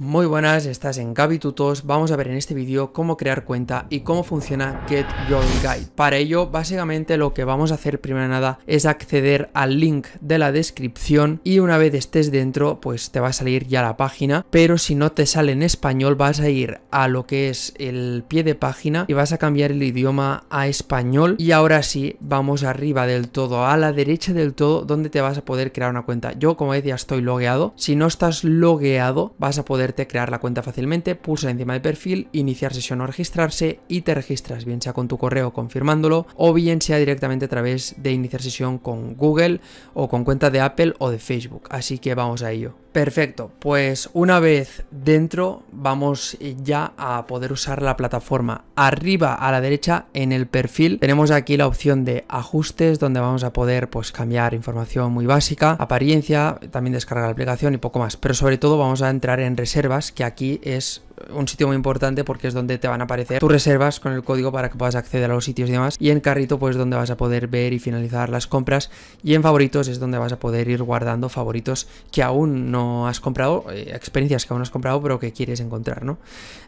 Muy buenas, estás en Gaby Tutos. Vamos a ver en este vídeo cómo crear cuenta y cómo funciona Get Your Guide. Para ello, básicamente lo que vamos a hacer primero nada es acceder al link de la descripción y una vez estés dentro, pues te va a salir ya la página, pero si no te sale en español, vas a ir a lo que es el pie de página y vas a cambiar el idioma a español y ahora sí, vamos arriba del todo, a la derecha del todo, donde te vas a poder crear una cuenta. Yo, como decía, estoy logueado. Si no estás logueado, vas a poder crear la cuenta fácilmente, pulsa encima de perfil, iniciar sesión o registrarse y te registras, bien sea con tu correo confirmándolo o bien sea directamente a través de iniciar sesión con Google o con cuenta de Apple o de Facebook. Así que vamos a ello. Perfecto, pues una vez dentro vamos ya a poder usar la plataforma. Arriba a la derecha en el perfil tenemos aquí la opción de ajustes donde vamos a poder pues cambiar información muy básica, apariencia, también descargar la aplicación y poco más, pero sobre todo vamos a entrar en reserva reservas, que aquí es un sitio muy importante porque es donde te van a aparecer tus reservas con el código para que puedas acceder a los sitios y demás. Y en carrito pues donde vas a poder ver y finalizar las compras. Y en favoritos es donde vas a poder ir guardando favoritos que aún no has comprado, eh, experiencias que aún no has comprado pero que quieres encontrar, ¿no?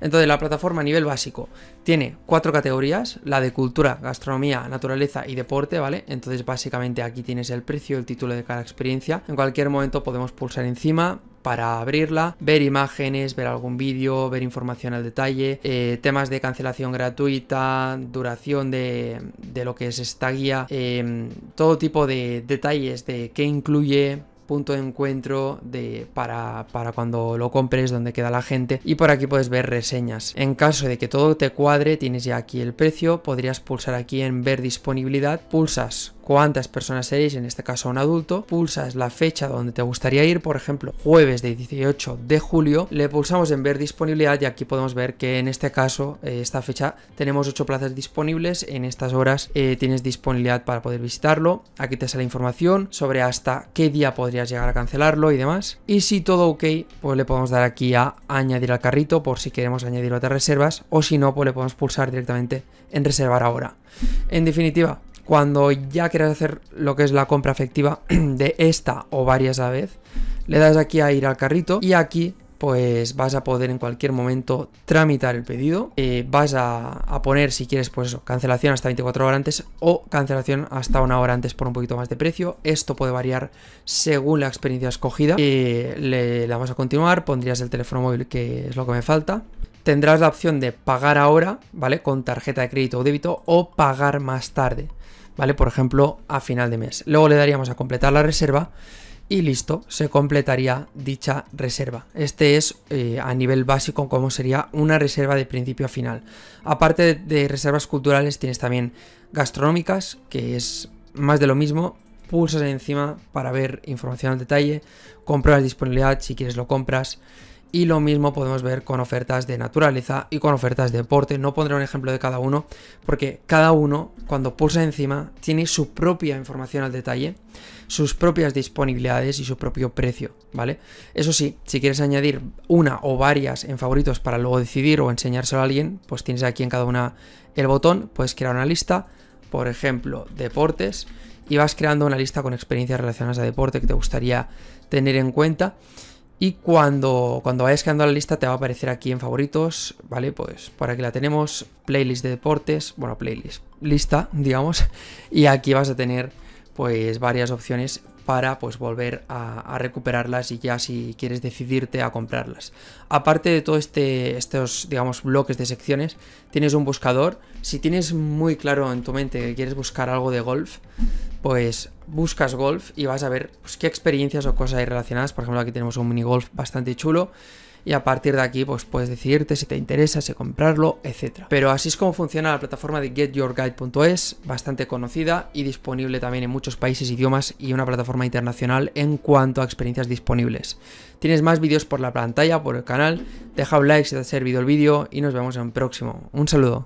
Entonces la plataforma a nivel básico tiene cuatro categorías, la de cultura, gastronomía, naturaleza y deporte, ¿vale? Entonces básicamente aquí tienes el precio, el título de cada experiencia. En cualquier momento podemos pulsar encima para abrirla, ver imágenes, ver algún vídeo, ver información al detalle, eh, temas de cancelación gratuita, duración de, lo que es esta guía, eh, todo tipo de detalles de qué incluye, punto de encuentro de, para, para, cuando lo compres, donde queda la gente. Y por aquí puedes ver reseñas. En caso de que todo te cuadre, tienes ya aquí el precio, podrías pulsar aquí en ver disponibilidad, pulsas cuántas personas seréis, en este caso un adulto, pulsas la fecha donde te gustaría ir, por ejemplo, jueves de 18 de julio, le pulsamos en ver disponibilidad y aquí podemos ver que en este caso, eh, esta fecha, tenemos 8 plazas disponibles, en estas horas eh, tienes disponibilidad para poder visitarlo, aquí te sale información sobre hasta qué día podrías llegar a cancelarlo y demás, y si todo ok, pues le podemos dar aquí a añadir al carrito por si queremos añadir otras reservas, o si no, pues le podemos pulsar directamente en reservar ahora. En definitiva, cuando ya quieras hacer lo que es la compra efectiva de esta o varias a la vez, le das aquí a ir al carrito y aquí pues vas a poder en cualquier momento tramitar el pedido. Eh, vas a, poner, si quieres, pues cancelación hasta 24 horas antes o cancelación hasta una hora antes por un poquito más de precio. Esto puede variar según la experiencia escogida. Eh, le damos a continuar, pondrías el teléfono móvil que es lo que me falta tendrás la opción de pagar ahora, ¿vale? Con tarjeta de crédito o débito o pagar más tarde, ¿vale? Por ejemplo, a final de mes. Luego le daríamos a completar la reserva y listo, se completaría dicha reserva. Este es eh, a nivel básico como sería una reserva de principio a final. Aparte de reservas culturales tienes también gastronómicas, que es más de lo mismo, pulsas encima para ver información al detalle, compras disponibilidad, si quieres lo compras y lo mismo podemos ver con ofertas de naturaleza y con ofertas de deporte. No pondré un ejemplo de cada uno porque cada uno cuando pulsa encima tiene su propia información al detalle, sus propias disponibilidades y su propio precio, ¿vale? Eso sí, si quieres añadir una o varias en favoritos para luego decidir o enseñárselo a alguien, pues tienes aquí en cada una el botón, puedes crear una lista, por ejemplo, deportes, y vas creando una lista con experiencias relacionadas a deporte que te gustaría tener en cuenta. Y cuando, cuando vayas creando la lista te va a aparecer aquí en favoritos, ¿vale? Pues por aquí la tenemos, playlist de deportes, bueno, playlist, lista, digamos. Y aquí vas a tener pues varias opciones para pues volver a, recuperarlas y ya si quieres decidirte a comprarlas. Aparte de todo este, estos digamos bloques de secciones, tienes un buscador. Si tienes muy claro en tu mente que quieres buscar algo de golf, pues buscas golf y vas a ver pues, qué experiencias o cosas hay relacionadas. Por ejemplo, aquí tenemos un mini golf bastante chulo y a partir de aquí pues puedes decidirte si te interesa, si comprarlo, etc. Pero así es como funciona la plataforma de getyourguide.es, bastante conocida y disponible también en muchos países, idiomas y una plataforma internacional en cuanto a experiencias disponibles. Tienes más vídeos por la pantalla, por el canal, deja un like si te ha servido el vídeo y nos vemos en un próximo. Un saludo.